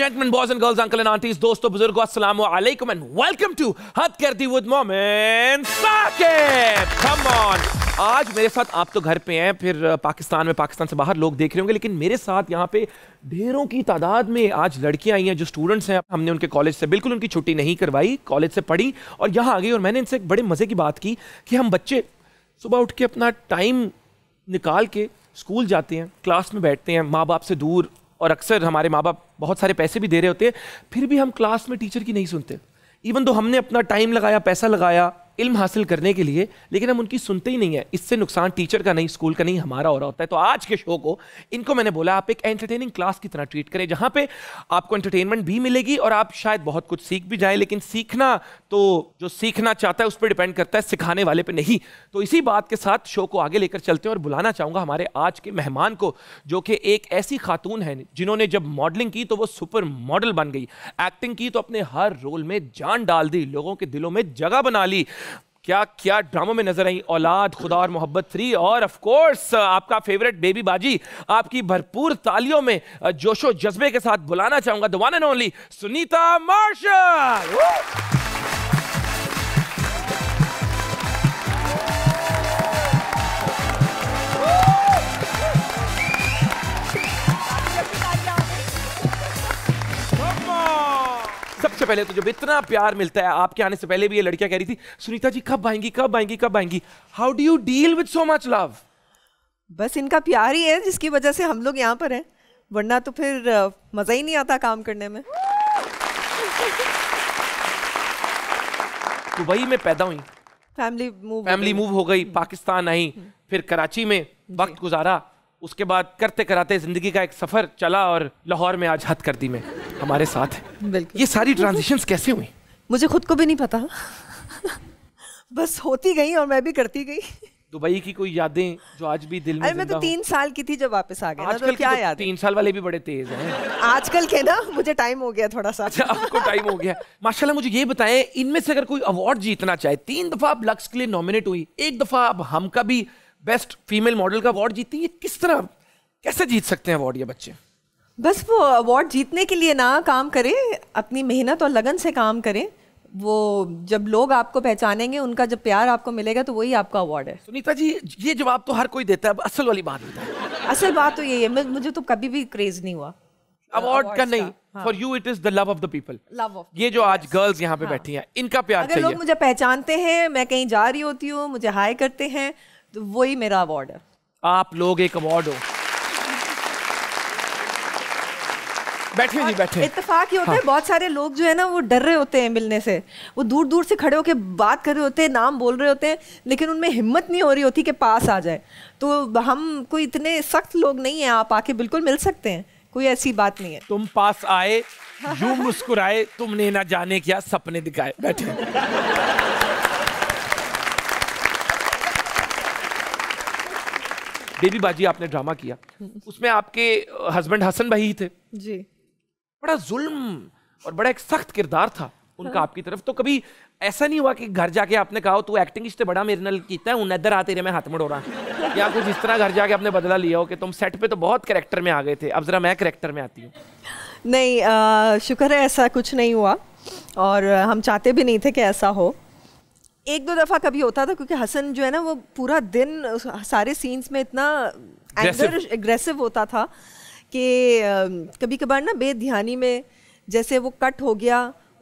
gentlemen, boys and girls, uncle and aunties, दोस्तों बुजुर्गों अस्सलाम वालेकुम एंड वेलकम टू हद कर दी with Momin Saqib come on आज मेरे साथ आप तो घर पे हैं फिर पाकिस्तान में पाकिस्तान से बाहर लोग देख रहे होंगे लेकिन मेरे साथ यहाँ पे ढेरों की तादाद में आज लड़कियाँ आई हैं जो स्टूडेंट्स हैं हमने उनके कॉलेज से बिल्कुल उनकी छुट्टी नहीं करवाई कॉलेज से पढ़ी और यहाँ आ गई और मैंने इनसे एक बड़े मज़े की बात की कि हम बच्चे सुबह उठ के अपना टाइम निकाल के स्कूल जाते हैं क्लास में बैठते हैं माँ बाप से दूर और अक्सर हमारे माँ बाप बहुत सारे पैसे भी दे रहे होते हैं फिर भी हम क्लास में टीचर की नहीं सुनते इवन दो हमने अपना टाइम लगाया पैसा लगाया इल्म हासिल करने के लिए लेकिन हम उनकी सुनते ही नहीं है इससे नुकसान टीचर का नहीं स्कूल का नहीं हमारा हो रहा होता है तो आज के शो को इनको मैंने बोला आप एक एंटरटेनिंग क्लास की तरह ट्रीट करें जहाँ पे आपको एंटरटेनमेंट भी मिलेगी और आप शायद बहुत कुछ सीख भी जाए लेकिन सीखना तो जो सीखना चाहता है उस पर डिपेंड करता है सिखाने वाले पर नहीं तो इसी बात के साथ शो को आगे लेकर चलते हैं और बुलाना चाहूँगा हमारे आज के मेहमान को जो कि एक ऐसी खातून है जिन्होंने जब मॉडलिंग की तो वो सुपर मॉडल बन गई एक्टिंग की तो अपने हर रोल में जान डाल दी लोगों के दिलों में जगह बना ली क्या क्या ड्रामा में नजर आई औलाद खुदा और मोहब्बत थ्री और ऑफ कोर्स आपका फेवरेट बेबी बाजी आपकी भरपूर तालियों में जोशो जज्बे के साथ बुलाना चाहूंगा the one and only Sunita Marshall सबसे पहले तो जब इतना प्यार मिलता है आपके आने से पहले भी ये लड़कियां कह रही थी सुनीता जी कब आएंगी कब आएंगी कब आएंगी how do you deal with so much love बस इनका प्यार ही है जिसकी वजह से हम लोग यहाँ पर हैं वरना तो फिर मज़ा ही नहीं आता काम करने में दुबई तो में पैदा हुई फैमिली मूव फैमिली मूव हो गई हम्म। पाकिस्तान आई हम्म। फिर कराची में वक्त गुजारा उसके बाद करते कराते ज़िंदगी का एक सफ़र चला और लाहौर में आज हद कर दी मैं हमारे साथ है ये सारी ट्रांजिशंस कैसे हुई मुझे खुद को भी नहीं पता बस होती गई और मैं भी करती गई दुबई की कोई यादें जो आज भी दिल में मैं तो तीन साल की थी जब वापस आ गया तो क्या तो याद तीन साल वाले भी बड़े तेज हैं आजकल के ना मुझे टाइम हो गया थोड़ा सा अच्छा आपको टाइम हो गया माशाल्लाह मुझे ये बताएं इनमें से अगर कोई अवार्ड जीतना चाहे तीन दफा आप लक्स के लिए नॉमिनेट हुई एक दफा आप हम का भी बेस्ट फीमेल मॉडल का अवार्ड जीती ये किस तरह कैसे जीत सकते हैं अवार्ड ये बच्चे बस वो अवार्ड जीतने के लिए ना काम करें अपनी मेहनत और लगन से काम करें वो जब लोग आपको पहचानेंगे उनका जब प्यार आपको मिलेगा तो वही आपका अवार्ड है सुनीता जी ये जवाब तो हर कोई देता है असल वाली बात है असल बात तो यही है मुझे तो कभी भी क्रेज नहीं हुआ अवार्ड का नहीं for you it is the love of the people love of ये जो आज गर्ल्स यहाँ पे हाँ। बैठी हैं इनका प्यार अगर लोग मुझे पहचानते हैं मैं कहीं जा रही होती हूँ मुझे हाई करते हैं तो वही मेरा अवार्ड है आप लोग एक अवार्ड हो बैठिए जी बैठिए इतफाक ये होता हाँ। है बहुत सारे लोग जो है ना वो डर रहे होते हैं मिलने से वो दूर दूर से खड़े होकर बात कर रहे होते हैं नाम बोल रहे होते हैं लेकिन उनमें हिम्मत नहीं हो रही होती कि पास आ जाए तो हम कोई इतने सख्त लोग नहीं है आप आके बिल्कुल मिल सकते हैं कोई ऐसी बात नहीं है तुम पास आए यू मुस्कुराए तुमने ना जाने क्या सपने दिखाए बैठे बेबी बाजी आपने ड्रामा किया हम्म। उसमें आपके हस्बैंड हसन भाई ही थे जी बड़ा जुल्म और बड़ा एक सख्त किरदार था उनका हाँ। आपकी तरफ तो कभी ऐसा नहीं हुआ कि घर जाके आपने कहा तू एक्टिंग इससे बड़ा मेरे नल कीता है उन इधर आते रहे मैं हाथ मड़ो रहा या कुछ इस तरह घर जाके आपने बदला लिया हो कि तुम सेट पे तो बहुत करेक्टर में आ गए थे अब ज़रा मैं करेक्टर में आती हूँ नहीं शुक्र है ऐसा कुछ नहीं हुआ और हम चाहते भी नहीं थे कि ऐसा हो एक दो दफ़ा कभी होता था क्योंकि हसन जो है ना वो पूरा दिन सारे सीन्स में इतना एग्रेसिव होता था कि कभी कभार ना बेध्यानी में जैसे वो कट हो गया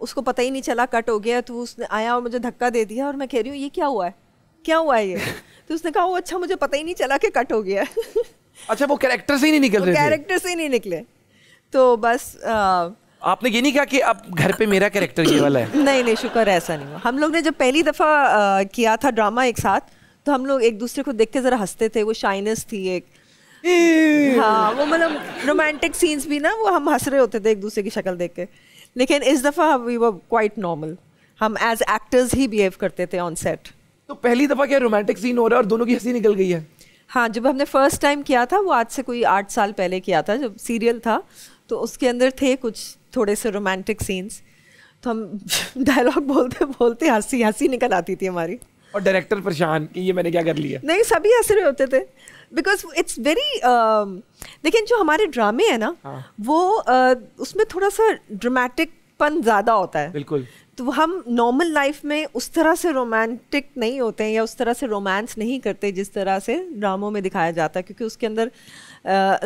उसको पता ही नहीं चला कट हो गया तो उसने आया और मुझे धक्का दे दिया और मैं कह रही हूँ ये क्या हुआ है क्या हुआ है ये तो उसने कहा वो अच्छा मुझे पता ही नहीं चला कि कट हो गया अच्छा वो कैरेक्टर से ही नहीं निकल रहे कैरेक्टर से ही नहीं निकले तो बस आपने ये नहीं कहा कि अब घर पे मेरा कैरेक्टर ये वाला है नहीं नहीं शुक्र ऐसा नहीं हुआ हम लोग ने जब पहली दफ़ा किया था ड्रामा एक साथ तो हम लोग एक दूसरे को देख के ज़रा हंसते थे वो शाइनेस थी एक हाँ, हाँ वो मतलब रोमांटिक सीन्स भी ना वो हम हंस रहे होते थे एक दूसरे की शक्ल देख के लेकिन इस दफ़ा वी वर क्वाइट नॉर्मल हम एज एक्टर्स ही बिहेव करते थे ऑन सेट तो पहली दफ़ा क्या रोमांटिक सीन हो रहा है और दोनों की हंसी निकल गई है हाँ जब हमने फर्स्ट टाइम किया था वो आज से कोई आठ साल पहले किया था जब सीरियल था तो उसके अंदर थे कुछ थोड़े से रोमांटिक सीन्स तो हम डायलॉग बोलते बोलते हंसी हंसी निकल आती थी हमारी और डायरेक्टर परेशान कि ये मैंने क्या कर लिया नहीं सभी हंस रहे होते थे बिकॉज इट्स वेरी लेकिन जो हमारे ड्रामे हैं ना हाँ. वो uh, उसमें थोड़ा सा ड्रामेटिक पन ज़्यादा होता है बिल्कुल तो हम नॉर्मल लाइफ में उस तरह से रोमांटिक नहीं होते हैं या उस तरह से रोमांस नहीं करते जिस तरह से ड्रामों में दिखाया जाता है क्योंकि उसके अंदर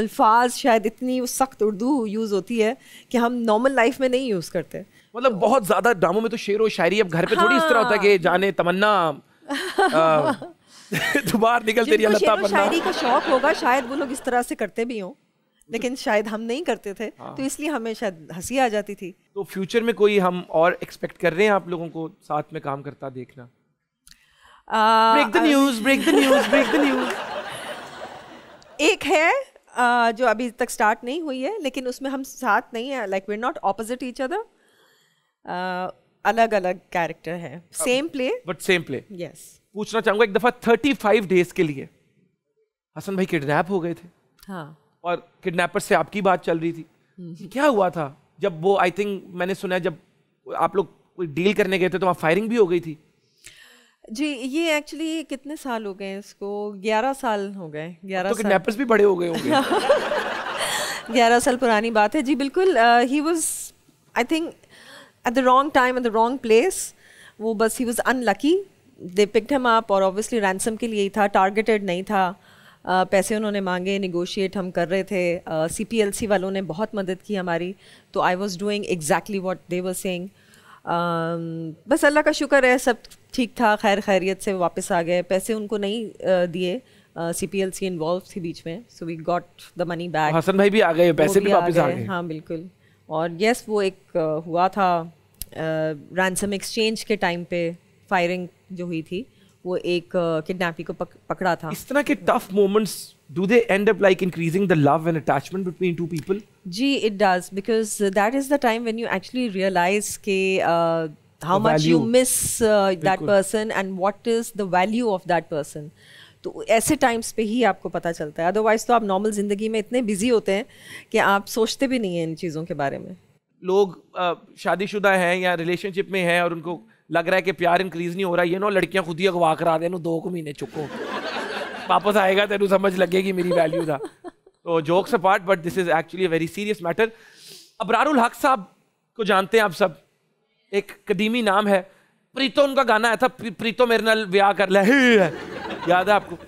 अल्फाज शायद इतनी सख्त उर्दू यूज़ होती है कि हम नॉर्मल लाइफ में नहीं यूज़ करते मतलब बहुत ज़्यादा ड्रामों में तो शेर व शायरी अब घर पे हाँ। थोड़ी इस तरह होता है कि हाँ। जाने तमन्ना तू बाहर निकल तेरी लता पन्ना शायरी का शौक होगा शायद वो लोग इस तरह से करते भी हों लेकिन शायद हम नहीं करते थे हाँ। तो इसलिए हमें शायद हंसी आ जाती थी तो फ्यूचर में कोई हम और एक्सपेक्ट कर रहे हैं आप लोगों को साथ में काम करता देखना break the news break the news break the news एक है आ, जो अभी तक स्टार्ट नहीं हुई है लेकिन उसमें हम साथ नहीं है like we not opposite each other अलग अलग कैरेक्टर है same play but same play yes पूछना चाहूंगा एक दफा थर्टी फाइव डेज के लिए हसन भाई किडनैप हो गए थे हाँ. और किडनैपर से आपकी बात चल रही थी हम्म। क्या हुआ था जब वो आई थिंक मैंने सुना जब आप लोग कोई डील करने गए थे तो वहाँ फायरिंग भी हो गई थी जी ये एक्चुअली कितने साल हो गए इसको ग्यारह साल हो गए ग्यारह तो किडनैपर्स भी बड़े हो गए होंगे ग्यारह साल पुरानी बात है जी बिल्कुल ही was I think at the wrong time at the wrong place वो बस ही वॉज अनलकी दे पिक्ड हम आप और ऑब्वियसली रैनसम के लिए ही था टारगेटेड नहीं था uh, पैसे उन्होंने मांगे निगोशिएट हम कर रहे थे सी पी एल सी वालों ने बहुत मदद की हमारी तो I was doing exactly what they were saying बस अल्लाह का शुक्र है सब ठीक था खैर खैरियत से वापस आ गए पैसे उनको नहीं uh, दिए C P L C involve थी बीच में so we got the money back Hasan भाई भी आ गए पैसे भी, वापस आ गए हाँ बिल्कुल और यस yes, वो एक uh, हुआ था रैनसम uh, एक्सचेंज के टाइम पे फायरिंग जो हुई थी वो एक किडनैपी को पकड़ा था इस तरह के tough moments do they end up like increasing the love and attachment between two people जी it does because that is the time when you actually realize के how much you miss that person and what is the value of that person तो ऐसे times पे ही आपको पता चलता है otherwise तो आप नॉर्मल जिंदगी में इतने बिजी होते हैं कि आप सोचते भी नहीं हैं इन चीज़ों के बारे में लोग शादीशुदा हैं या रिलेशनशिप में हैं और उनको लग रहा है कि प्यार इंक्रीज नहीं हो रहा ये ना लड़कियां खुद ही अगवा करा दे दो को महीने चुको वापस आएगा तेन तो समझ लगेगी मेरी वैल्यू का तो jokes apart but this is actually very serious matter Abrarul Haq साहब को जानते हैं आप सब एक कदीमी नाम है प्रीतो उनका गाना आया था प्रीतो मेरे नाल ब्याह कर ले याद है आपको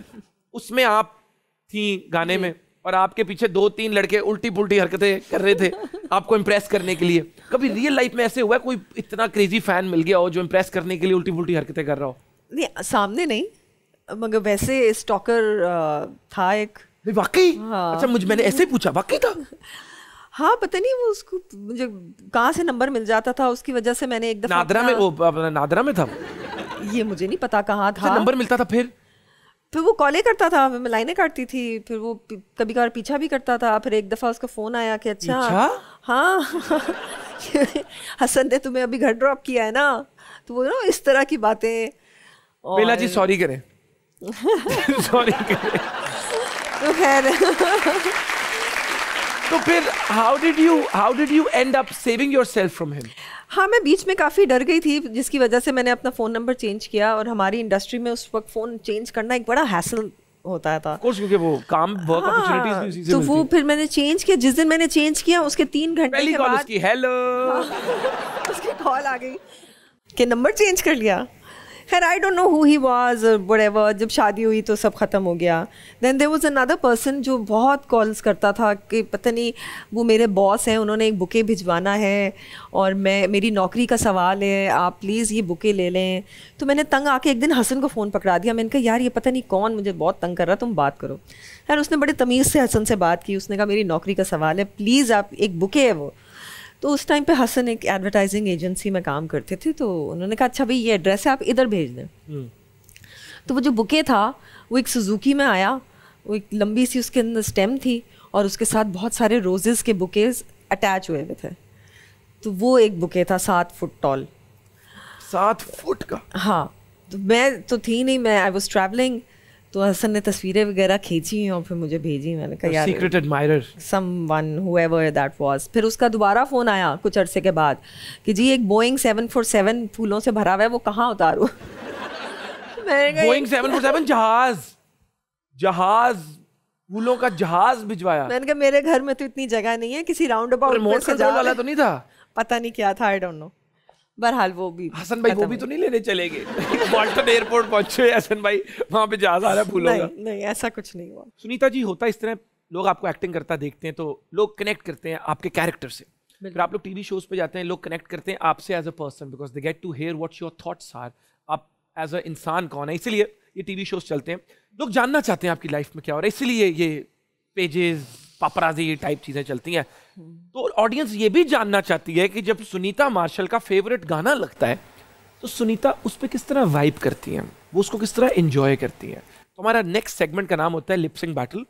उसमें आप थी गाने में और आपके पीछे दो तीन लड़के उल्टी पुल्टी हरकतें कर रहे थे आपको इम्प्रेस करने के लिए कभी रियल लाइफ में ऐसे हुआ कोई इतना क्रेजी फैन मिल गया हो जो इम्प्रेस करने के लिए उल्टी पुल्टी हरकतें कर रहा हो नहीं सामने नहीं मगर वैसे स्टॉकर था एक वाकई हाँ। अच्छा मुझे मैंने ऐसे पूछा वाकई था हाँ पता नहीं वो उसको मुझे कहाँ से नंबर मिल जाता था उसकी वजह से मैंने एक दफा नादरा में वो नादरा में था ये मुझे नहीं पता कहाँ था नंबर मिलता था फिर फिर वो कॉले करता था मैं लाइनें काटती थी फिर वो कभी कभार पीछा भी करता था फिर एक दफ़ा उसका फ़ोन आया कि अच्छा हाँ हसन ने तुम्हें अभी घर ड्रॉप किया है ना तो वो ना इस तरह की बातें बेला जी सॉरी करें सॉरी करें तो खैर तो फिर how did you how did you end up saving yourself from him हाँ मैं बीच में काफ़ी डर गई थी जिसकी वजह से मैंने अपना फ़ोन नंबर चेंज किया और हमारी इंडस्ट्री में उस वक्त फ़ोन चेंज करना एक बड़ा हैसल होता था कोर्स क्योंकि वो काम वर्क हाँ, भी उसी से तो वो फिर मैंने चेंज किया जिस दिन मैंने चेंज किया उसके तीन घंटे के बाद उसकी हेलो हाँ, उसकी कॉल आ गई कि नंबर चेंज कर लिया खैर I don't know who he was what जब शादी हुई तो सब ख़त्म हो गया then there was another person जो बहुत कॉल्स करता था कि पता नहीं वो मेरे बॉस हैं उन्होंने एक बुके भिजवाना है और मैं मेरी नौकरी का सवाल है आप प्लीज़ ये बुके ले लें तो मैंने तंग आके एक दिन हसन को फ़ोन पकड़ा दिया मैंने कहा यार ये पता नहीं कौन मुझे बहुत तंग कर रहा तुम बात करो खैर उसने बड़े तमीज़ से हसन से बात की उसने कहा मेरी नौकरी का सवाल है प्लीज़ आप एक बुके है वो तो उस टाइम पे हसन एक एडवर्टाइजिंग एजेंसी में काम करते थे तो उन्होंने कहा अच्छा भाई ये एड्रेस है आप इधर भेज दें हम्म। तो वो जो बुके था वो एक सुजुकी में आया वो एक लंबी सी उसके अंदर स्टेम थी और उसके साथ बहुत सारे रोजेज़ के बुकेज अटैच हुए हुए थे तो वो एक बुके था सात फुट टॉल सात फुट का हाँ तो मैं तो थी नहीं मैं आई वॉज ट्रैवलिंग तो हसन ने तस्वीरें वगैरह खींची और फिर मुझे भेजी मैंने कहा यार secret admirer someone whoever that was फिर उसका दोबारा फ़ोन आया कुछ अरसे के बाद कि जी एक बोइंग 747 फूलों से भरा हुआ है वो कहाँ उतारूँ बोइंग 747 जहाज जहाज फूलों का जहाज भिजवाया मैंने कहा मेरे घर में तो इतनी जगह नहीं है किसी राउंड अबाउट से वाला तो नहीं था पता नहीं क्या था आई डोंट नो बहरहाल वो भी हसन भाई वो भी तो नहीं लेने चले गए बॉल्टन एयरपोर्ट पहुंचे हसन भाई वहाँ पे जहाज आ रहा है नहीं, नहीं ऐसा कुछ नहीं हुआ सुनीता जी होता इस तरह लोग आपको एक्टिंग करता देखते हैं तो लोग कनेक्ट करते हैं आपके कैरेक्टर से फिर आप लोग टीवी शोज पे जाते हैं लोग कनेक्ट करते हैं आपसे as a person because they get to hear what your thoughts are आप एज अ इंसान कौन है इसीलिए ये टीवी शोज चलते हैं लोग जानना चाहते हैं आपकी लाइफ में क्या हो रहा है इसीलिए ये पेजेस पापराजी टाइप चीज़ें चलती हैं तो ऑडियंस ये भी जानना चाहती है कि जब सुनीता मार्शल का फेवरेट गाना लगता है तो सुनीता उस पर किस तरह वाइब करती है वो उसको किस तरह इंजॉय करती है तो हमारा नेक्स्ट सेगमेंट का नाम होता है लिपसिंग बैटल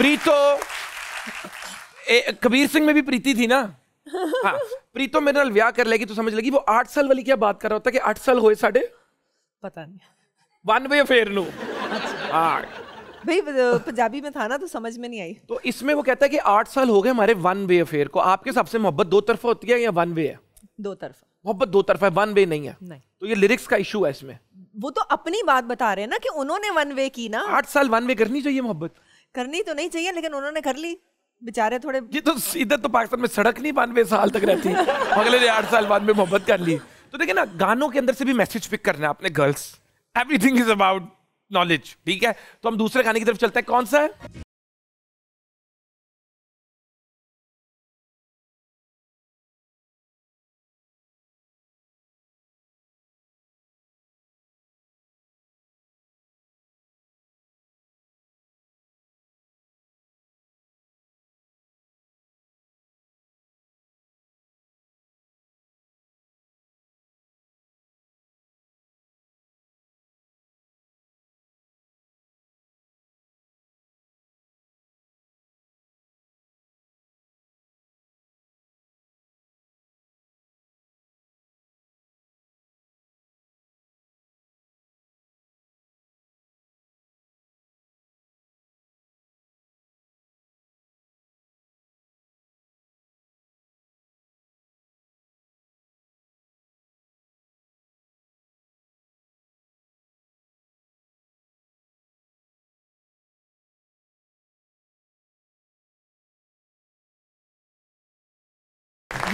प्रीतो ए, कबीर सिंह में भी प्रीति थी ना हाँ प्रीतो मेरे नाल व्याह कर लेगी तो समझ लेगी वो आठ साल वाली क्या बात कर रहा होता कि आठ साल होए साढ़े पता नहीं वन वे अफेयर नो अच्छा। हाँ भाई पंजाबी में था ना तो समझ में नहीं आई तो इसमें वो कहता है कि आठ साल हो गए हमारे वन वे अफेयर को आपके हिसाब से मोहब्बत दो तरफा होती है या वन वे है दो तरफा मोहब्बत दो तरफा है वन वे नहीं है नहीं तो ये लिरिक्स का इशू है इसमें वो तो अपनी बात बता रहे हैं ना कि उन्होंने वन वे की ना आठ साल वन वे करनी चाहिए मोहब्बत करनी तो नहीं चाहिए लेकिन उन्होंने कर ली बेचारे थोड़े ये तो इधर तो पाकिस्तान में सड़क नहीं बानवे साल तक रहती अगले आठ साल बाद में मोहब्बत कर ली तो देखे ना गानों के अंदर से भी मैसेज पिक करना है अपने girls everything is about knowledge ठीक है तो हम दूसरे गाने की तरफ चलते हैं कौन सा है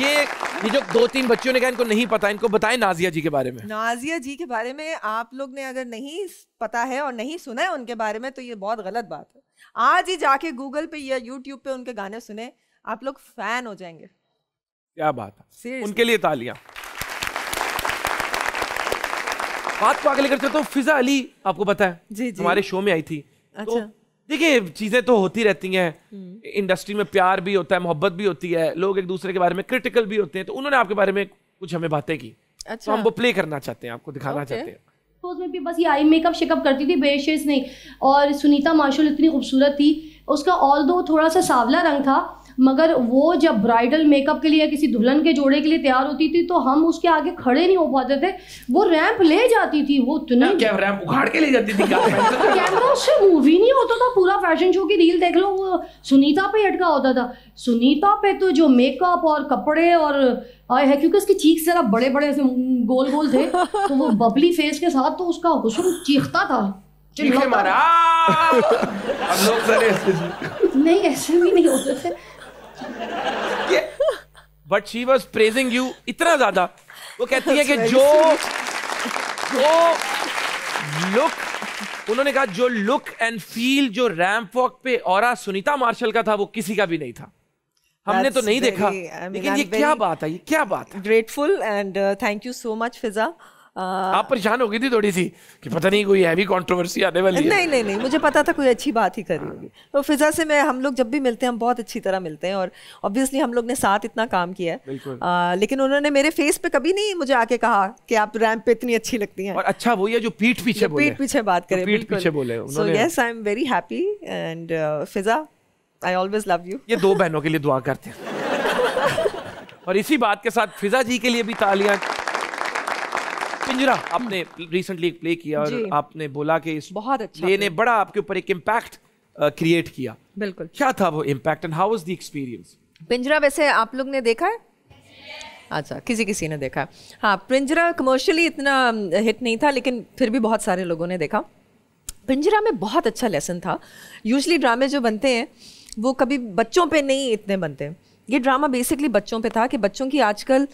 ये ये जो दो तीन बच्चों ने कहा इनको नहीं पता इनको बताएं नाजिया जी के बारे में नाजिया जी के बारे में आप लोग ने अगर नहीं पता है और नहीं सुना है उनके बारे में तो ये बहुत गलत बात है आज ही जाके गूगल पे या यूट्यूब पे उनके गाने सुने आप लोग फैन हो जाएंगे क्या बात है उनके लिए तालियां बात को आगे लेकर चलते हूँ तो फिजा अली आपको पता है जी जी हमारे शो में आई थी तो अच्छा तो देखिए चीज़ें तो होती रहती हैं हम्म। इंडस्ट्री में प्यार भी होता है मोहब्बत भी होती है लोग एक दूसरे के बारे में क्रिटिकल भी होते हैं तो उन्होंने आपके बारे में कुछ हमें बातें की तो अच्छा। तो हम वो प्ले करना चाहते हैं आपको दिखाना okay. चाहते हैं तो उसमें भी बस ये आई मेकअप शेकअप करती थी बेशेस नहीं और सुनीता मार्शल इतनी खूबसूरत थी उसका ऑल दो थोड़ा सा सावला रंग था मगर वो जब ब्राइडल मेकअप के लिए या किसी दुल्हन के जोड़े के लिए तैयार होती थी तो हम उसके आगे खड़े नहीं हो पाते थे वो रैंप ले जाती थी वो इतनी रैंप उखाड़ के ले जाती थी तो कैमरा उससे मूव ही नहीं होता था पूरा फैशन शो की रील देख लो वो सुनीता पे अटका होता था सुनीता पे तो जो मेकअप और कपड़े और आए है क्योंकि उसकी चीख जरा बड़े बड़े ऐसे गोल गोल थे तो वो बबली फेस के साथ तो उसका हुसन चीखता था चीखे मारा लोग नहीं ऐसे भी नहीं होते थे but she was praising you इतना ज्यादा वो कहती है कि जो वो लुक उन्होंने कहा जो लुक एंड फील जो रैम्प वॉक पे और सुनीता मार्शल का था वो किसी का भी नहीं था हमने तो नहीं देखा लेकिन ये क्या बात है ये क्या बात है grateful and thank you so much Fiza आप परेशान हो गई थी थोड़ी सी कि पता नहीं कोई हैवी कंट्रोवर्सी आने वाली नहीं, है नहीं नहीं नहीं मुझे पता था कोई अच्छी बात ही करी होगी तो फिजा से मैं हम लोग जब भी मिलते हैं हम बहुत अच्छी तरह मिलते हैं और ऑब्वियसली हम लोग ने साथ इतना काम किया है लेकिन उन्होंने मेरे फेस पे कभी नहीं मुझे आके कहा कि आप रैम्प पे इतनी अच्छी लगती हैं और अच्छा वो है जो पीठ पीछे बोले पीठ पीछे बात करें पीठ पीछे बोले so yes I am very happy and Fiza I always love you ये दो बहनों के लिए दुआ करते हैं और इसी बात के साथ फिजा जी के लिए भी तालियां मंजूरा आपने रिसेंटली एक प्ले किया और आपने बोला कि इस बहुत अच्छा प्ले ने बड़ा आपके ऊपर एक इम्पैक्ट क्रिएट uh, किया बिल्कुल क्या था वो impact and how was the experience Pinjra वैसे आप लोग ने देखा है अच्छा किसी किसी ने देखा हाँ पिंजरा कमर्शियली इतना हिट um, नहीं था लेकिन फिर भी बहुत सारे लोगों ने देखा पिंजरा में बहुत अच्छा लेसन था यूजली ड्रामे जो बनते हैं वो कभी बच्चों पे नहीं इतने बनते ये ड्रामा बेसिकली बच्चों पे था कि बच्चों की आजकल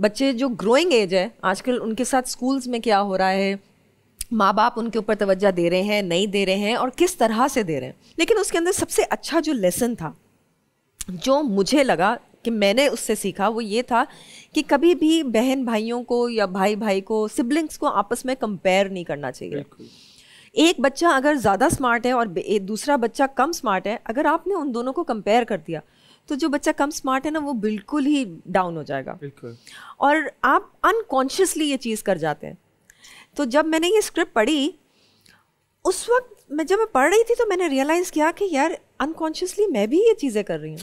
बच्चे जो ग्रोइंग एज है आजकल उनके साथ स्कूल्स में क्या हो रहा है माँ बाप उनके ऊपर तवज्जा दे रहे हैं नहीं दे रहे हैं और किस तरह से दे रहे हैं लेकिन उसके अंदर सबसे अच्छा जो लेसन था जो मुझे लगा कि मैंने उससे सीखा वो ये था कि कभी भी बहन भाइयों को या भाई भाई को सिबलिंग्स को आपस में कंपेयर नहीं करना चाहिए एक बच्चा अगर ज़्यादा स्मार्ट है और दूसरा बच्चा कम स्मार्ट है अगर आपने उन दोनों को कंपेयर कर दिया तो जो बच्चा कम स्मार्ट है ना वो बिल्कुल ही डाउन हो जाएगा बिल्कुल और आप अनकॉन्शियसली ये चीज़ कर जाते हैं तो जब मैंने ये स्क्रिप्ट पढ़ी उस वक्त मैं जब मैं पढ़ रही थी तो मैंने रियलाइज़ किया कि यार अनकॉन्शियसली मैं भी ये चीज़ें कर रही हूँ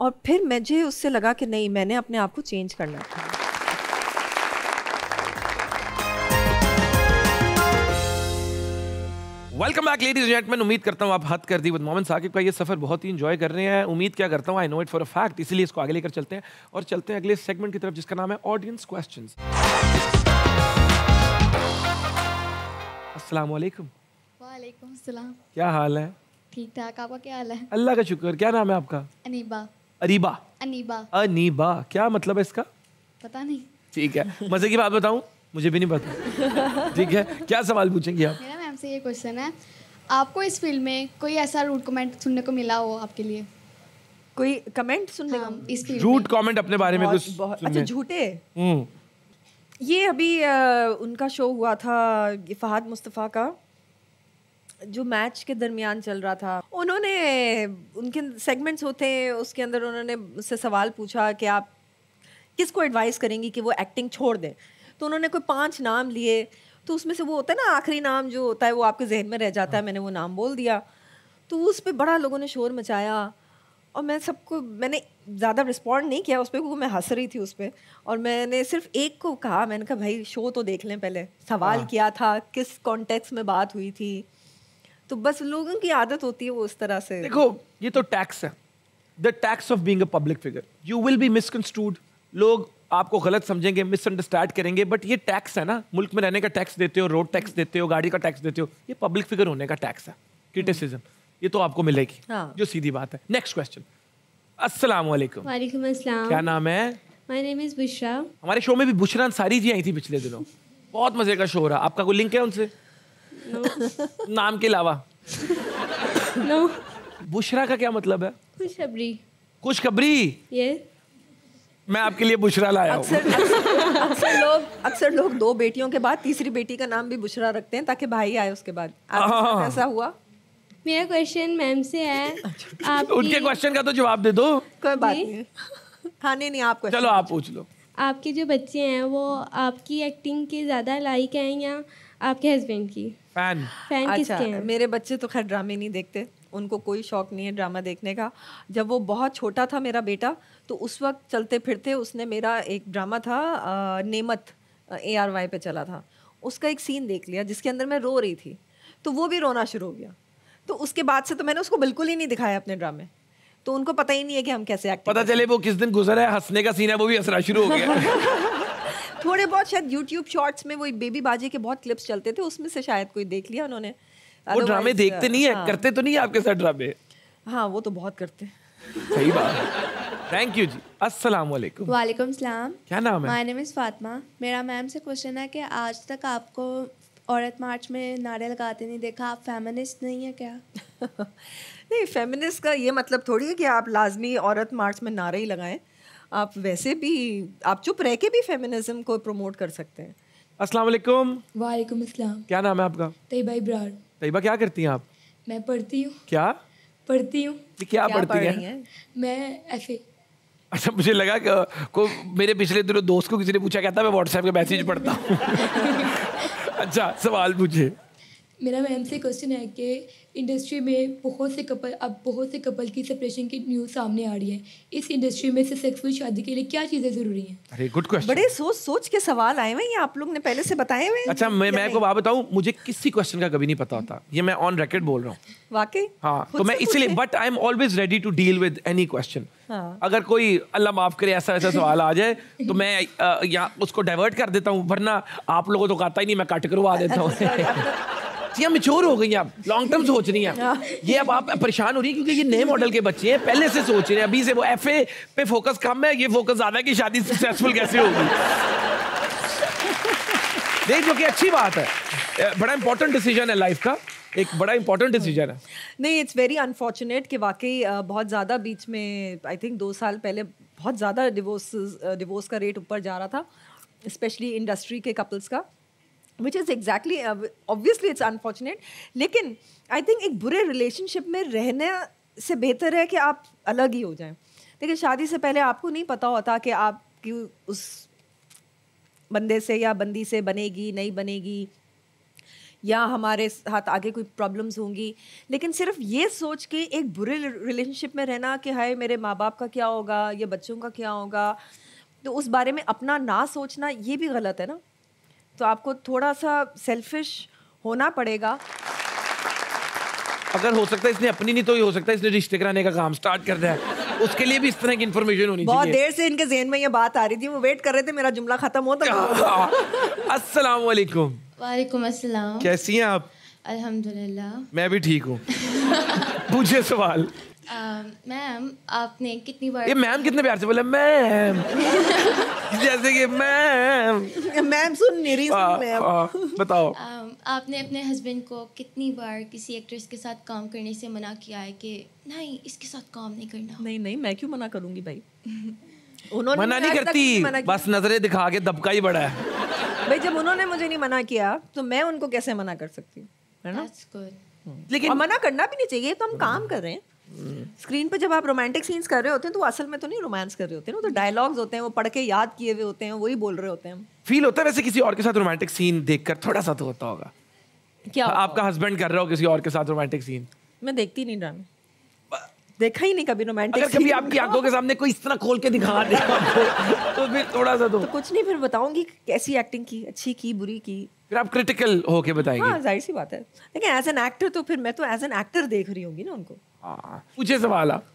और फिर मुझे उससे लगा कि नहीं मैंने अपने आप को चेंज करना था welcome back ladies and gentlemen उम्मीद करता हूँ आप हद कर दी विद मोहम्मद साकिब का ये सफ़र बहुत ही इंजॉय कर रहे हैं उम्मीद क्या करता हूँ I know it for a fact इसलिए इसको आगे लेकर चलते हैं और चलते हैं अगले सेगमेंट की तरफ जिसका नाम है ऑडियंस क्वेश्चन असलम वालेकुम क्या हाल है ठीक ठाक आपका क्या हाल है अल्लाह का शुक्र क्या नाम है आपका अनीबा अरीबा अनीबा अनीबा क्या मतलब है इसका पता नहीं ठीक है मजे की बात बताऊं मुझे भी नहीं पता ठीक है क्या सवाल पूछेंगे आप मेरा से ये क्वेश्चन है आपको इस फील्ड में कोई ऐसा रूट कमेंट सुनने को मिला हो आपके लिए कोई कमेंट सुनने हाँ, को इस रूट कमेंट अपने बारे में कुछ अच्छा झूठे हम्म। ये अभी आ, उनका शो हुआ था फहाद मुस्तफ़ा का जो मैच के दरमियान चल रहा था उन्होंने उनके सेगमेंट्स होते हैं उसके अंदर उन्होंने उससे सवाल पूछा कि आप किसको एडवाइस करेंगी कि वो एक्टिंग छोड़ दें तो उन्होंने कोई पांच नाम लिए तो उसमें से वो होता है ना आखिरी नाम जो होता है वो आपके जहन में रह जाता है हाँ। मैंने वो नाम बोल दिया तो उस पर बड़ा लोगों ने शोर मचाया और मैं सबको मैंने ज़्यादा रिस्पॉन्ड नहीं किया उस पर क्योंकि मैं हंस रही थी उस पर और मैंने सिर्फ एक को कहा मैंने कहा भाई शो तो देख लें पहले सवाल हाँ। किया था किस कॉन्टेक्स में बात हुई थी तो बस लोगों की आदत होती है वो उस तरह से देखो ये तो टैक्स है the tax of being public figure you will be misconstrued लोग आपको गलत समझेंगे मिसअंडरस्टैंड करेंगे बट ये टैक्स है ना मुल्क में रहने का टैक्स देते हो रोड टैक्स देते हो गाड़ी का टैक्स देते हो ये पब्लिक फिगर होने का टैक्स है क्रिटिसिज्म ये तो आपको मिलेगी हाँ. जो सीधी बात है नेक्स्ट क्वेश्चन अस्सलाम वालेकुम वालेकुम अस्सलाम क्या नाम है माय नेम इज बुशरा हमारे शो में भी बुशरा अंसारी जी आई थी पिछले दिनों बहुत मजे का शो रहा आपका कोई लिंक है उनसे no. नाम के अलावा नो no. बुशरा का क्या मतलब है खुशखबरी खुशखबरी ये मैं आपके लिए बुशरा लाया अक्सर अक्सर लोग अक्सर लोग दो बेटियों के बाद तीसरी बेटी का नाम भी बुशरा रखते हैं ताकि भाई आए उसके बाद हाँ। ऐसा हुआ मेरा क्वेश्चन मैम से है अच्छा। आप उनके क्वेश्चन का तो जवाब दे दो कोई बात नहीं हाँ नहीं नहीं आप चलो आप पूछ लो आपके जो बच्चे हैं वो आपकी एक्टिंग के ज़्यादा लाइक हैं या आपके हस्बैंड की फैन फैन अच्छा, किसके हैं मेरे बच्चे तो खैर ड्रामे नहीं देखते उनको कोई शौक़ नहीं है ड्रामा देखने का जब वो बहुत छोटा था मेरा बेटा तो उस वक्त चलते फिरते उसने मेरा एक ड्रामा था नेमत ए आर वाई पे चला था उसका एक सीन देख लिया जिसके अंदर मैं रो रही थी तो वो भी रोना शुरू हो गया तो उसके बाद से तो मैंने उसको बिल्कुल ही नहीं दिखाया अपने ड्रामे तो उनको पता ही नहीं है कि हम कैसे एक्ट पता चले वो किस दिन गुजर है हंसने का सीन है वो भी हंसना शुरू हो गया थोड़े बहुत शायद यूट्यूब शॉर्ट्स में वो बेबी बाजी के बहुत क्लिप्स चलते थे उसमें से शायद कोई देख लिया उन्होंने वो ड्रामे देखते नहीं है हाँ। करते तो नहीं है आपके साथ ड्रामे हाँ वो तो बहुत करते हैं सही बात थैंक यू जी अस्सलाम वालेकुम वालेकुम सलाम क्या नाम है माय नेम इज़ फातिमा मेरा मैम से क्वेश्चन है कि आज तक आपको औरत मार्च में नारे लगाते नहीं देखा आप फेमिनिस्ट नहीं है क्या नहीं फेमिनिस्ट का ये मतलब थोड़ी है कि आप लाजमी औरत मार्च में नारे ही लगाएं आप वैसे भी आप चुप रह के भी फेमिनिज्म को प्रमोट कर सकते हैं अस्सलाम वालेकुम वालेकुम अस्सलाम क्या नाम है आपका तैयबा इब्रार तैयबा क्या करती हैं आप मैं पढ़ती हूँ क्या पढ़ती हूँ क्या, क्या पढ़ती हैं है? मैं एफए अच्छा मुझे लगा कि को मेरे पिछले दिनों दोस्त को किसी ने पूछा कहता मैं व्हाट्सएप के मैसेज पढ़ता हूँ अच्छा सवाल पूछिए मेरा मैम से क्वेश्चन है कि इंडस्ट्री में बहुत से कपल अब बहुत से कपल की सेपरेशन की न्यूज़ सामने आ रही है इस इंडस्ट्री में सक्सेसफुल शादी के लिए क्या चीज़ें ज़रूरी हैं अरे गुड क्वेश्चन बड़े सोच सोच के सवाल आए हुए हैं आप लोग ने पहले से बताए हुए अच्छा मैं मैं आपको बात बताऊँ मुझे किसी क्वेश्चन का कभी नहीं पता होता ये मैं ऑन रेकर्ड बोल रहा हूँ वाकई हाँ तो मैं इसलिए but I am always ready to deal with any question अगर कोई अल्लाह माफ करे ऐसा ऐसा सवाल आ जाए तो मैं यहाँ उसको डाइवर्ट कर देता हूँ वरना आप लोगों तो कहता ही नहीं मैं कट करवा देता हूँ अच्छा, अच्छा, अच्छा। सिया मिच्योर हो गई हैं आप लॉन्ग टर्म सोच रही हैं हाँ। ये अब आप परेशान हो रही हैं क्योंकि ये नए मॉडल के बच्चे हैं पहले से सोच रहे हैं अभी से वो एफ पे फोकस कम है ये फोकस ज्यादा है कि शादी सक्सेसफुल कैसे होगी देख जो कि अच्छी बात है बड़ा इंपॉर्टेंट डिसीजन है लाइफ का एक बड़ा इंपॉर्टेंट डिसीजन है नहीं इट्स वेरी अनफॉर्चुनेट कि वाकई बहुत ज़्यादा बीच में आई थिंक दो साल पहले बहुत ज़्यादा डिवोर्स डिवोर्स का रेट ऊपर जा रहा था स्पेशली इंडस्ट्री के कपल्स का which is exactly obviously it's unfortunate लेकिन आई थिंक एक बुरे रिलेशनशिप में रहने से बेहतर है कि आप अलग ही हो जाएं देखिए शादी से पहले आपको नहीं पता होता कि आप क्यों उस बंदे से या बंदी से बनेगी नहीं बनेगी या हमारे साथ आगे कोई प्रॉब्लम्स होंगी लेकिन सिर्फ ये सोच के एक बुरे रिलेशनशिप में रहना कि हाय मेरे माँ बाप का क्या होगा या बच्चों का क्या होगा तो उस बारे में अपना ना सोचना ये भी गलत है ना तो आपको थोड़ा सा सेल्फिश होना पड़ेगा अगर हो सकता है इसने अपनी नहीं तो ही हो सकता है इसने रिश्ते कराने का काम स्टार्ट कर दिया उसके लिए भी इस तरह की इन्फॉर्मेशन होनी बहुत देर से इनके जहन में ये बात आ रही थी वो वेट कर रहे थे मेरा जुमला खत्म हो तो अस्सलाम वालेकुम वालेकुम अस्सलाम कैसी हैं आप अल्हम्दुलिल्लाह मैं भी ठीक हूँ पूछे सवाल मैम um, आपने कितनी बार ये मैम कितने प्यार से बोला मैम जैसे कि मैम मैम सुन नहीं हाँ, मैम हाँ, बताओ um, आपने अपने हस्बैंड को कितनी बार किसी एक्ट्रेस के साथ काम करने से मना किया है कि नहीं इसके साथ काम नहीं करना नहीं नहीं मैं क्यों मना करूंगी भाई उन्होंने मना नहीं करती बस नजरें दिखा के दबका ही बड़ा है भाई जब उन्होंने मुझे नहीं मना किया तो मैं उनको कैसे मना कर सकती हूँ है ना लेकिन मना करना भी नहीं चाहिए तो हम काम कर रहे हैं स्क्रीन पे जब आप रोमांटिक सीन्स कर रहे होते हैं तो असल में तो नहीं रोमांस कर रहे होते हैं ना तो डायलॉग्स होते हैं वो पढ़ के याद किए हुए होते हैं वही बोल रहे होते हैं फील होता है वैसे किसी और के साथ रोमांटिक सीन देखकर थोड़ा सा तो होता होगा क्या आपका हस्बैंड कर रहा हो किसी और के साथ रोमांटिक सीन मैं देखती नहीं ड्रामे देखा ही नहीं कभी रोमांटिक अगर कभी आपकी आंखों के सामने कोई इस तरह खोल के दिखा दे तो फिर थोड़ा सा तो, तो कुछ नहीं फिर बताऊंगी कैसी एक्टिंग की अच्छी की बुरी की फिर आप क्रिटिकल होके बताएंगे हाँ जाहिर सी बात है लेकिन एज एन एक्टर तो फिर मैं तो एज एन एक्टर देख रही होंगी ना उनको पूछे सवाल आप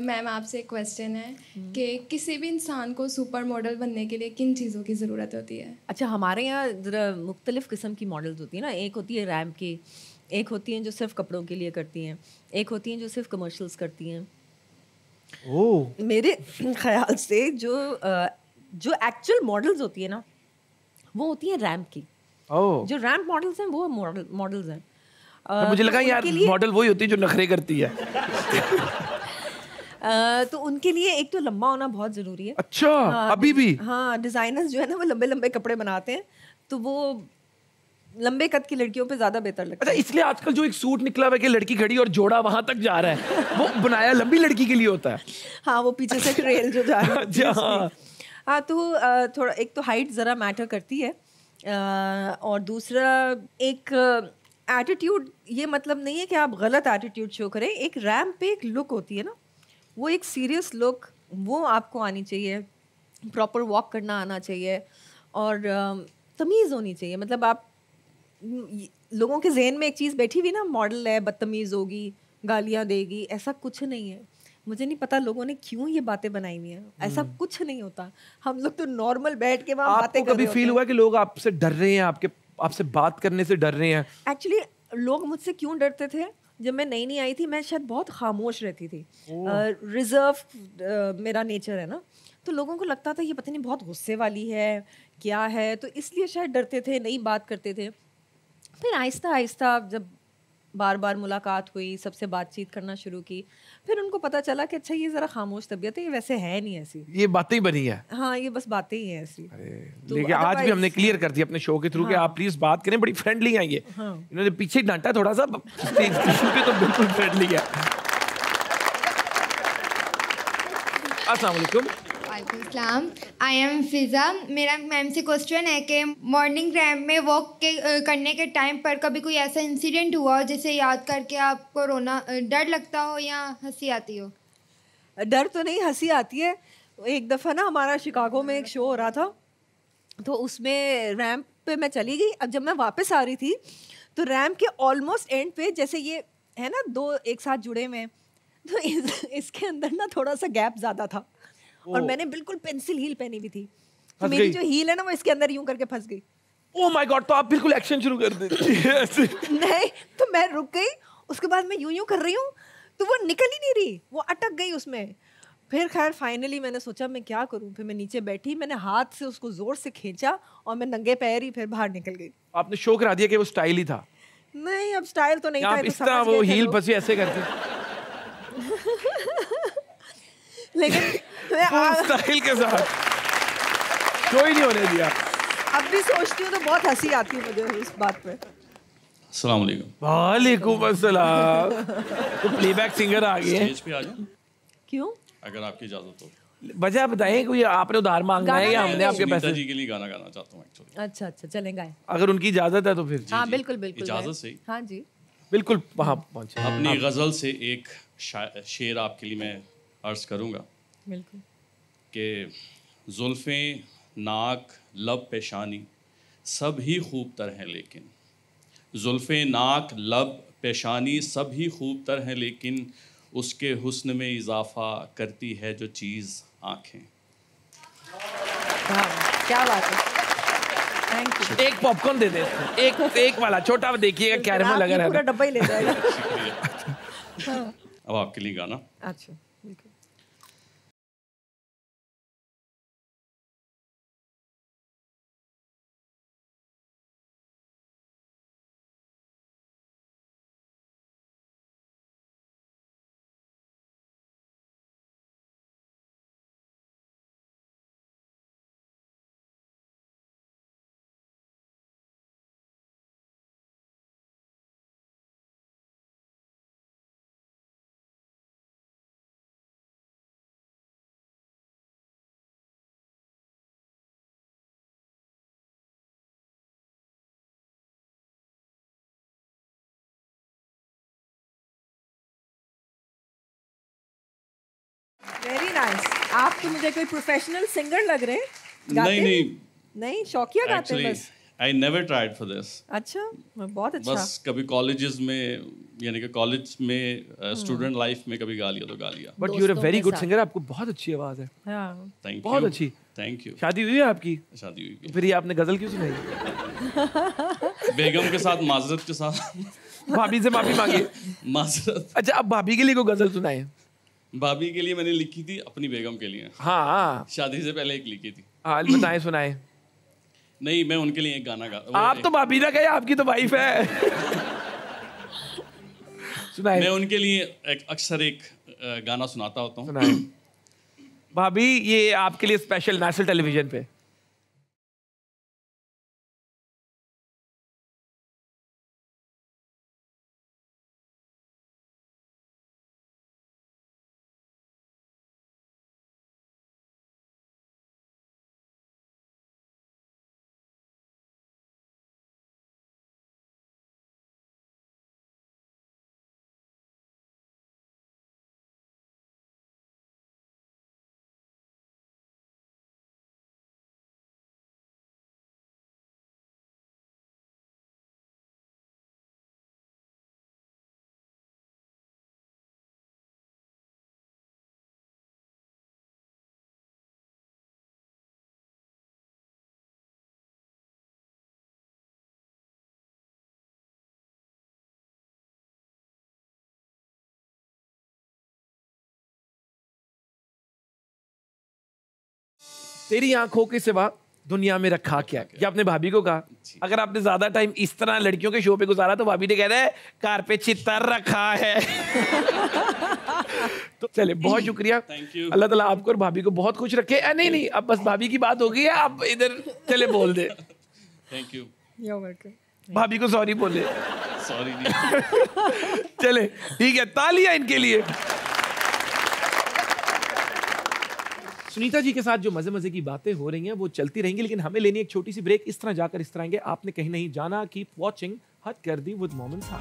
मैम आपसे एक क्वेश्चन है कि किसी भी इंसान को सुपर मॉडल बनने के लिए किन चीज़ों की ज़रूरत होती है अच्छा हमारे यहाँ ज़रा मुख्तलिफ़ किस्म की मॉडल्स होती है ना एक होती है रैम की एक होती हैं जो सिर्फ कपड़ों के लिए करती हैं एक होती हैं जो सिर्फ कमर्शल्स करती हैं मेरे ख्याल से जो जो एक्चुअल मॉडल्स होती है ना वो होती हैं रैम की जो रैम मॉडल्स हैं वो मॉडल मॉडल्स हैं आ, मुझे लगा तो यार मॉडल वही होती है जो नखरे करती है आ, तो उनके लिए एक तो लंबा होना बहुत जरूरी है अच्छा आ, हाँ, अभी भी हाँ डिजाइनर्स जो है ना वो लंबे लंबे कपड़े बनाते हैं तो वो लंबे कद की लड़कियों पे ज्यादा बेहतर लगता अच्छा है इसलिए आजकल जो एक सूट निकला हुआ है कि लड़की खड़ी और जोड़ा वहां तक जा रहा है वो बनाया लंबी लड़की के लिए होता है हाँ वो पीछे से ट्रेल जो जा रहा है अच्छा हाँ तो थोड़ा एक तो हाइट जरा मैटर करती है और दूसरा एक एटीट्यूड ये मतलब नहीं है कि आप गलत एटीट्यूड शो करें एक रैम पे एक लुक होती है ना वो एक सीरियस लुक वो आपको आनी चाहिए प्रॉपर वॉक करना आना चाहिए और तमीज़ होनी चाहिए मतलब आप लोगों के जहन में एक चीज़ बैठी हुई ना मॉडल है बदतमीज़ होगी गालियाँ देगी ऐसा कुछ नहीं है मुझे नहीं पता लोगों ने क्यों ये बातें बनाई हुई हैं ऐसा हम्म। कुछ नहीं होता हम लोग तो नॉर्मल बैठ के वहाँ बातें कभी फील हुआ कि लोग आपसे डर रहे हैं आपके आपसे बात करने से डर रहे हैं एक्चुअली लोग मुझसे क्यों डरते थे जब मैं नई नई आई थी मैं शायद बहुत खामोश रहती थी रिजर्व oh. uh, uh, मेरा नेचर है ना तो लोगों को लगता था ये पता नहीं बहुत गुस्से वाली है क्या है तो इसलिए शायद डरते थे नहीं बात करते थे फिर आहिस्ता आहिस्ता जब बार बार मुलाकात हुई सबसे बातचीत करना शुरू की फिर उनको पता चला कि अच्छा ये ज़रा खामोश तबीयत है ये वैसे है नहीं ऐसी ये बातें ही बनी है हाँ ये बस बातें ही हैं ऐसी तो लेकिन आज भी हमने क्लियर कर दिया अपने शो के थ्रू हाँ। कि आप प्लीज़ बात करें बड़ी फ्रेंडली हैं ये हाँ। इन्होंने पीछे डांटा थोड़ा सा तो बिल्कुल फ्रेंडली है असलकुम वालेकाम आई एम फिज़ा मेरा मैम से क्वेश्चन है कि मॉर्निंग रैम में वॉक के करने के टाइम पर कभी कोई ऐसा इंसिडेंट हुआ हो जिसे याद करके आपको रोना डर लगता हो या हंसी आती हो डर तो नहीं हंसी आती है एक दफ़ा ना हमारा शिकागो में एक शो हो रहा था तो उसमें रैम्प पे मैं चली गई अब जब मैं वापस आ रही थी तो रैम्प के ऑलमोस्ट एंड पे जैसे ये है ना दो एक साथ जुड़े हुए हैं तो इस, इसके अंदर ना थोड़ा सा गैप ज़्यादा था और मैंने बिल्कुल पेंसिल हील पहनी हुई थी तो मेरी जो हील है ना वो इसके अंदर यूं करके फंस गई ओह माय गॉड तो आप बिल्कुल एक्शन शुरू कर देती नहीं तो मैं रुक गई उसके बाद मैं यूं यूं कर रही हूँ तो वो निकल ही नहीं रही वो अटक गई उसमें फिर खैर फाइनली मैंने सोचा मैं क्या करूं फिर मैं नीचे बैठी मैंने हाथ से उसको जोर से खींचा और मैं नंगे पैर ही फिर बाहर निकल गई आपने शो करा दिया कि वो स्टाइल ही था नहीं अब स्टाइल तो नहीं था आप तो इस तरह वो हील फंसी ऐसे करते लेकिन स्टाइल के साथ कोई नहीं होने दिया अब भी सोचती हूँ तो बहुत हंसी आती है मुझे इस बात पे वालेकुम अस्सलाम तो प्लेबैक सिंगर आ गए क्यों अगर आपकी इजाजत हो वजह बताए कोई आपने उधार मांगना है या हमने आपके पैसे जी के लिए गाना गाना चाहता हूँ एक्चुअली अच्छा अच्छा चलें गाएं अगर उनकी इजाजत है तो फिर हाँ बिल्कुल बिल्कुल इजाजत से हाँ जी बिल्कुल वहाँ पहुँचे अपनी गजल से एक शेर आपके लिए मैं अर्ज करूँगा कि जुल्फ़ें नाक लब पेशानी सब ही खूब तर हैं लेकिन जुल्फ़ें नाक लब पेशानी सब ही खूब तर हैं लेकिन उसके हुस्न में इजाफा करती है जो चीज़ आँखें क्या बात है एक पॉपकॉर्न दे दे एक एक वाला छोटा देखिएगा क्या लगा रहा है पूरा डब्बा ही ले जाएगा हाँ। अब आपके लिए गाना अच्छा वेरी नाइस आप तो मुझे कोई प्रोफेशनल सिंगर लग रहे हैं नहीं नहीं नहीं शौकिया गाते हैं बस I never tried for this अच्छा बहुत अच्छा बस कभी कॉलेजेस में यानी कि कॉलेज में स्टूडेंट uh, लाइफ हाँ। में कभी गा लिया तो गा लिया but you are a very good singer आपको बहुत अच्छी आवाज है हां थैंक यू बहुत अच्छी थैंक यू शादी हुई है आपकी शादी हुई तो फिर ये आपने गजल क्यों सुनाई बेगम के साथ माजरत के साथ भाभी से माफी मांगी माजरत अच्छा अब भाभी के लिए कोई गजल सुनाएं भाभी के लिए मैंने लिखी थी अपनी बेगम के लिए हाँ, हाँ। शादी से पहले एक लिखी थी हाँ बताए सुनाए नहीं मैं उनके लिए एक गाना गा आप तो भाभी ना गए आपकी तो वाइफ है सुनाए मैं उनके लिए अक्सर एक गाना सुनाता होता हूँ भाभी ये आपके लिए स्पेशल नेशनल टेलीविजन पे तेरी आंखों के सिवा दुनिया में रखा क्या क्या अपने भाभी को कहा अगर आपने ज्यादा टाइम इस तरह लड़कियों के शो पे गुजारा तो भाभी ने कह रहा है कार पे चितर रखा है तो चले बहुत शुक्रिया अल्लाह ताला आपको और भाभी को बहुत खुश रखे आ, नहीं नहीं अब बस भाभी की बात हो गई है आप इधर चले बोल दे थैंक यू भाभी को सॉरी बोले सॉरी चले ठीक है तालियां इनके लिए सुनीता जी के साथ जो मजे मजे की बातें हो रही हैं वो चलती रहेंगी लेकिन हमें लेनी एक छोटी सी ब्रेक इस तरह जाकर इस तरह आएंगे आपने कहीं नहीं जाना कीप वॉचिंग हद कर दी विद मोमेंट था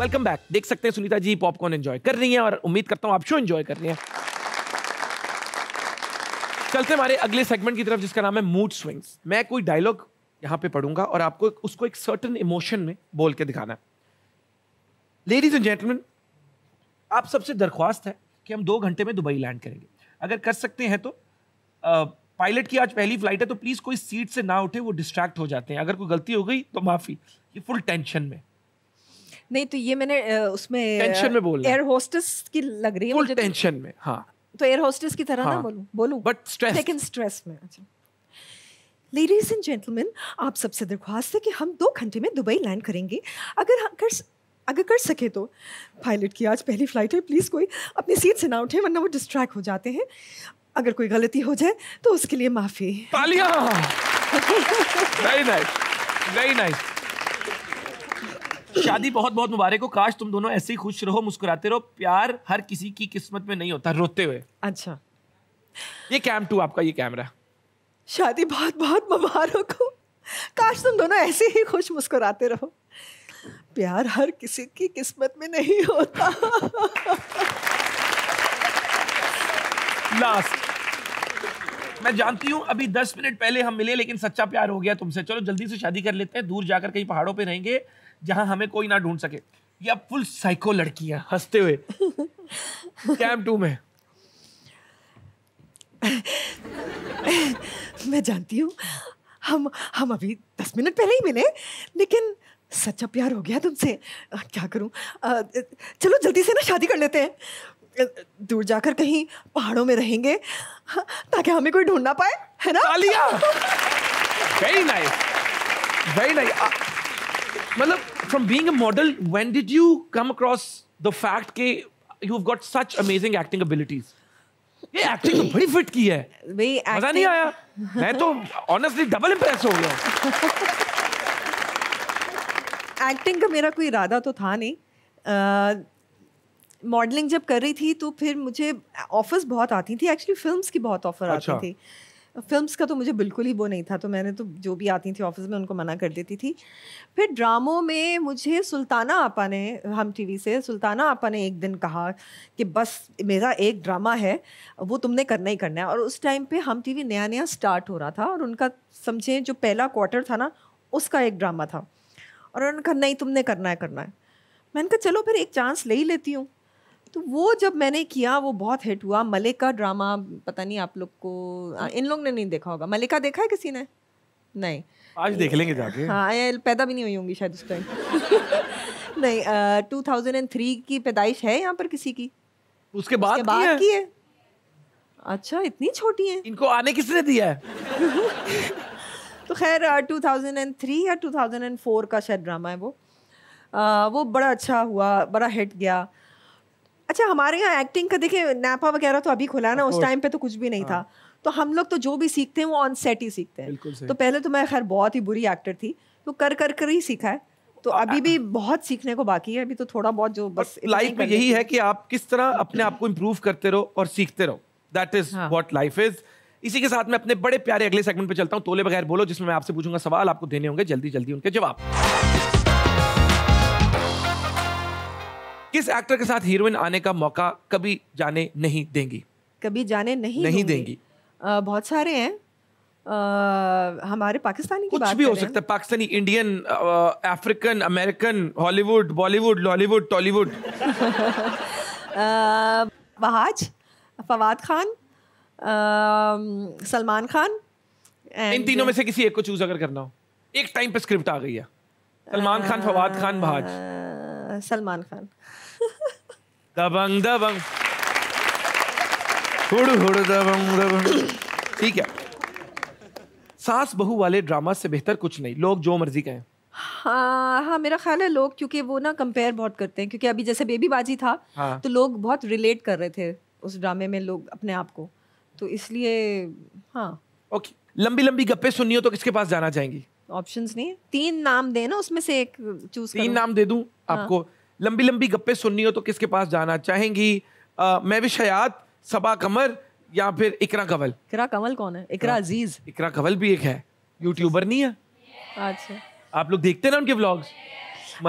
वेलकम बैक देख सकते हैं सुनीता जी पॉपकॉर्न एंजॉय कर रही हैं और उम्मीद करता हूँ आप शो एंजॉय कर रही हैं चलते हमारे अगले सेगमेंट की तरफ जिसका नाम है मूड स्विंग्स मैं कोई डायलॉग यहाँ पे पढ़ूंगा और आपको उसको एक सर्टन इमोशन में बोल के दिखाना लेडीज एंड जेंटलमैन आप सबसे दरख्वास्त है कि हम दो घंटे में दुबई लैंड करेंगे अगर कर सकते हैं तो पायलट की आज पहली फ्लाइट है तो प्लीज़ कोई सीट से ना उठे वो डिस्ट्रैक्ट हो जाते हैं अगर कोई गलती हो गई तो माफ़ी ये फुल टेंशन में नहीं तो ये मैंने उसमें टेंशन में बोल एयर होस्टेस की लग रही है फुल टेंशन तो। में हाँ तो एयर होस्टेस की तरह हाँ, ना बोलूं बोलूं बट स्ट्रेस सेकंड स्ट्रेस में अच्छा लेडीज एंड जेंटलमैन आप सबसे दरख्वास्त है कि हम दो घंटे में दुबई लैंड करेंगे अगर कर अगर कर सके तो पायलट की आज पहली फ़्लाइट है प्लीज़ कोई अपनी सीट से ना उठे वरना वो डिस्ट्रैक्ट हो जाते हैं अगर कोई गलती हो जाए तो उसके लिए माफ़ी तालियां वेरी नाइस वेरी नाइस शादी बहुत बहुत मुबारक हो काश तुम दोनों ऐसे ही खुश रहो मुस्कुराते रहो प्यार हर किसी की किस्मत में नहीं होता रोते हुए अच्छा ये कैम टू आपका ये कैमरा शादी बहुत बहुत मुबारक हो काश तुम दोनों ऐसे ही खुश मुस्कुराते रहो प्यार हर किसी की किस्मत में नहीं होता लास्ट मैं जानती हूँ अभी दस मिनट पहले हम मिले लेकिन सच्चा प्यार हो गया तुमसे चलो जल्दी से शादी कर लेते हैं दूर जाकर कहीं पहाड़ों पे रहेंगे जहाँ हमें कोई ना ढूंढ सके या फुल साइको लड़की है हंसते हुए कैम टू में मैं जानती हूँ हम हम अभी दस मिनट पहले ही मिले लेकिन सच्चा प्यार हो गया तुमसे क्या करूँ चलो जल्दी से ना शादी कर लेते हैं दूर जाकर कहीं पहाड़ों में रहेंगे हाँ, ताकि हमें कोई ढूंढ ना पाए है ना Alia very nice very nice मतलब from being a model when did you come across the fact के you have got such amazing acting abilities ये एक्टिंग तो बड़ी फिट की है भाई मजा नहीं आया मैं तो ऑनेस्टली डबल इंप्रेस हो गया एक्टिंग का मेरा कोई इरादा तो था नहीं मॉडलिंग जब कर रही थी तो फिर मुझे ऑफर्स बहुत आती थी एक्चुअली फिल्म्स की बहुत ऑफर अच्छा। आती थी फिल्म्स का तो मुझे बिल्कुल ही वो नहीं था तो मैंने तो जो भी आती थी ऑफिस में उनको मना कर देती थी फिर ड्रामों में मुझे सुल्ताना आपा ने हम टीवी से सुल्ताना आपा ने एक दिन कहा कि बस मेरा एक ड्रामा है वो तुमने करना ही करना है और उस टाइम पे हम टीवी नया नया स्टार्ट हो रहा था और उनका समझें जो पहला क्वार्टर था ना उसका एक ड्रामा था और उन्होंने कहा नहीं तुमने करना है करना है मैंने कहा चलो फिर एक चांस ले ही लेती हूँ तो वो जब मैंने किया वो बहुत हिट हुआ मलिका ड्रामा पता नहीं आप लोग को इन लोग ने नहीं देखा होगा मलिका देखा है किसी ने नहीं आज देख लेंगे जाके हाँ पैदा भी नहीं हुई होंगी शायद उस टाइम नहीं टू थाउजेंड एंड थ्री की पैदाइश है यहाँ पर किसी की उसके बाद उसके बाद की है अच्छा इतनी छोटी है इनको आने किसने दिया है तो खैर 2003 uh, या 2004 का शायद ड्रामा है वो आ, uh, वो बड़ा अच्छा हुआ बड़ा हिट गया अच्छा हमारे यहाँ एक्टिंग का देखिए नैपा वगैरह तो अभी खुला ना उस टाइम पे तो कुछ भी नहीं हाँ. था तो हम लोग तो जो भी सीखते हैं वो ऑन सेट ही सीखते हैं तो पहले तो मैं खैर बहुत ही बुरी एक्टर थी तो कर कर कर ही सीखा है तो अभी भी बहुत सीखने को बाकी है अभी तो थोड़ा बहुत जो बस लाइफ में यही है कि आप किस तरह अपने आप को इम्प्रूव करते रहो और सीखते रहो that is what life is इसी के साथ मैं अपने बड़े प्यारे अगले सेगमेंट पे चलता हूँ तोले बगैर बोलो जिसमें मैं आपसे पूछूंगा सवाल आपको देने होंगे जल्दी जल्दी उनके जवाब किस एक्टर के साथ हीरोइन आने का मौका कभी जाने नहीं देंगी कभी जाने नहीं नहीं देंगी आ, बहुत सारे हैं आ, हमारे पाकिस्तानी की कुछ बात भी हो सकता है Pakistani Indian African American Hollywood Bollywood Lollywood Tollywood बहाज फवाद खान सलमान खान इन तीनों में से uh, किसी एक को चूज अगर करना हो एक टाइम पे स्क्रिप्ट आ गई है सलमान खान फवाद खान uh, भाज सलमान खान दबंग दबंग हुड़ हुड़ दबंग दबंग ठीक है सास बहू वाले ड्रामा से बेहतर कुछ नहीं लोग जो मर्जी कहें हाँ हाँ मेरा ख्याल है लोग क्योंकि वो ना कंपेयर बहुत करते हैं क्योंकि अभी जैसे बेबी बाजी था हाँ। तो लोग बहुत रिलेट कर रहे थे उस ड्रामे में लोग अपने आप को तो इसलिए हाँ ओके लंबी लंबी गप्पे सुननी हो तो किसके पास जाना चाहेंगी ऑप्शन नहीं तीन नाम देना उसमें से एक चूज तीन नाम दे दूं हाँ. आपको लंबी लंबी गप्पे सुननी हो तो किसके पास जाना चाहेंगी मैं भी शयात सबा कमर या फिर इकरा कवल इकरा कंवल कौन है इकरा अजीज इकरा कवल भी एक है यूट्यूबर नहीं है अच्छा आप लोग देखते ना उनके blogs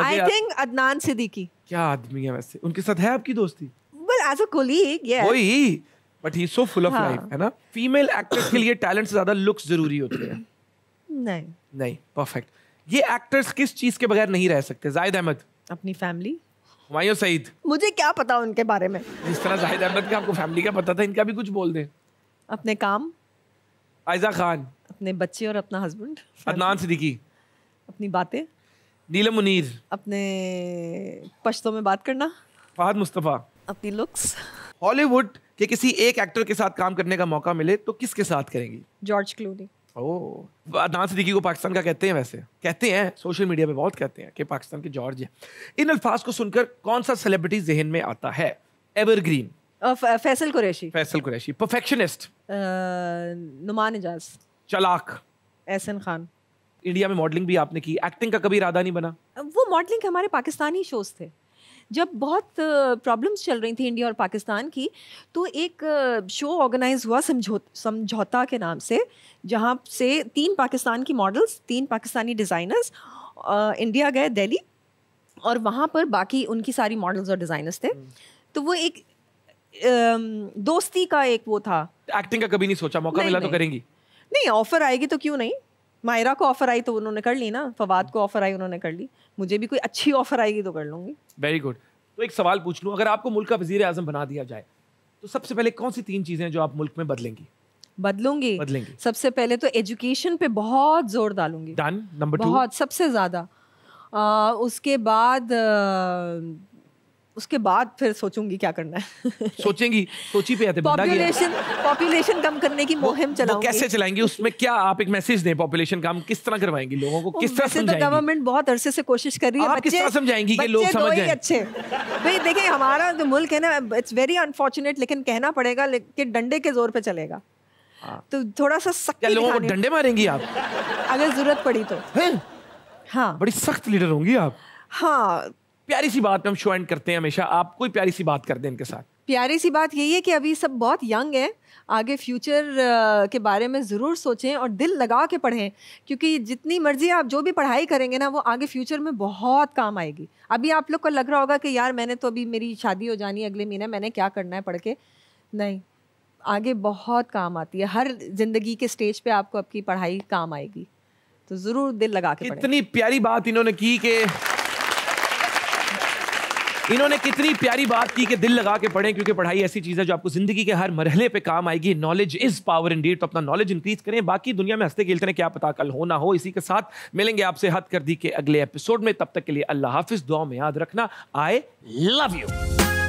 I think Adnan Siddiqui क्या आदमी है वैसे उनके साथ है आपकी दोस्ती well as a colleague yes कोई but he so full of life है ना फीमेल एक्टर्स के लिए टैलेंट से ज्यादा लुक्स जरूरी होते हैं नहीं नहीं परफेक्ट ये एक्टर्स किस चीज के बगैर नहीं रह सकते जायद अहमद अपनी फैमिली हुमायूं सईद मुझे क्या पता उनके बारे में जिस तरह जायद अहमद का आपको फैमिली का पता था इनका भी कुछ बोल दें अपने काम आयजा खान अपने बच्चे और अपना हस्बैंड अदनान सिद्दीकी अपनी बातें नीलम मुनीर अपने पश्तों में बात करना फहद मुस्तफ़ा अपनी लुक्स हॉलीवुड के किसी एक एक्टर के साथ काम करने का मौका मिले तो किसके साथ करेंगी जॉर्ज क्लूनी सिद्दीकी को पाकिस्तान का कहते हैं वैसे कहते हैं सोशल मीडिया पे बहुत कहते हैं कि पाकिस्तान के जॉर्ज है इन अल्फाज को सुनकर कौन सा सेलिब्रिटी जहन में आता है एवरग्रीन फैसल कुरैशी फैसल कुरैशी परफेक्शनिस्ट नुमान एजाज चलाक एहसन खान इंडिया में मॉडलिंग भी आपने की एक्टिंग का कभी इरादा नहीं बना वो मॉडलिंग हमारे पाकिस्तानी शोज थे जब बहुत प्रॉब्लम्स चल रही थी इंडिया और पाकिस्तान की तो एक शो ऑर्गेनाइज हुआ समझौ समझौता के नाम से जहाँ से तीन पाकिस्तान की मॉडल्स तीन पाकिस्तानी डिज़ाइनर्स इंडिया गए दिल्ली और वहाँ पर बाकी उनकी सारी मॉडल्स और डिज़ाइनर्स थे हम्म। तो वो एक दोस्ती का एक वो था एक्टिंग का कभी नहीं सोचा मौका मिला तो करेंगी नहीं ऑफर आएगी तो क्यों नहीं मायरा को ऑफर आई तो उन्होंने कर ली ना फवाद को ऑफर आई उन्होंने कर ली मुझे भी कोई अच्छी ऑफर आएगी तो कर लूंगी वेरी गुड तो एक सवाल पूछ लूँ अगर आपको मुल्क का वजीर आजम बना दिया जाए तो सबसे पहले कौन सी तीन चीज़ें जो आप मुल्क में बदलेंगी बदलूंगी बदलेंगी सबसे पहले तो एजुकेशन पे बहुत जोर डालूंगी डन नंबर बहुत सबसे ज़्यादा उसके बाद उसके बाद फिर सोचूंगी क्या करना है सोचेंगी सोची पे आते पॉपुलेशन पॉपुलेशन कम करने की मुहिम चला कैसे चलाएंगे उसमें क्या आप एक मैसेज दें पॉपुलेशन कम किस तरह करवाएंगे लोगों को किस तरह तो समझाएंगे गवर्नमेंट बहुत अरसे से कोशिश कर रही है आप किस तरह समझाएंगी कि लोग समझ जाएं अच्छे भाई देखिए हमारा जो तो मुल्क है ना इट्स वेरी अनफॉर्चुनेट लेकिन कहना पड़ेगा कि डंडे के जोर पे चलेगा हाँ। तो थोड़ा सा सख्त लोगों को डंडे मारेंगी आप अगर जरूरत पड़ी तो हाँ बड़ी सख्त लीडर होंगी आप हाँ प्यारी सी बात हम शो एंड करते हैं हमेशा आप कोई प्यारी सी बात कर दें इनके साथ प्यारी सी बात यही है कि अभी सब बहुत यंग हैं आगे फ्यूचर के बारे में ज़रूर सोचें और दिल लगा के पढ़ें क्योंकि जितनी मर्ज़ी आप जो भी पढ़ाई करेंगे ना वो आगे फ्यूचर में बहुत काम आएगी अभी आप लोग को लग रहा होगा कि यार मैंने तो अभी मेरी शादी हो जानी है अगले महीने मैंने क्या करना है पढ़ के नहीं आगे बहुत काम आती है हर ज़िंदगी के स्टेज पर आपको आपकी पढ़ाई काम आएगी तो ज़रूर दिल लगा के इतनी प्यारी बात इन्होंने की कि इन्होंने कितनी प्यारी बात की कि दिल लगा के पढ़ें क्योंकि पढ़ाई ऐसी चीज़ है जो आपको जिंदगी के हर मरहले पे काम आएगी नॉलेज इज पावर इन तो अपना नॉलेज इंक्रीज करें बाकी दुनिया में हंसते खेलते हैं क्या पता कल हो ना हो इसी के साथ मिलेंगे आपसे हद कर दी के अगले एपिसोड में तब तक के लिए अल्लाह हाफिज दुआ में याद रखना आई लव यू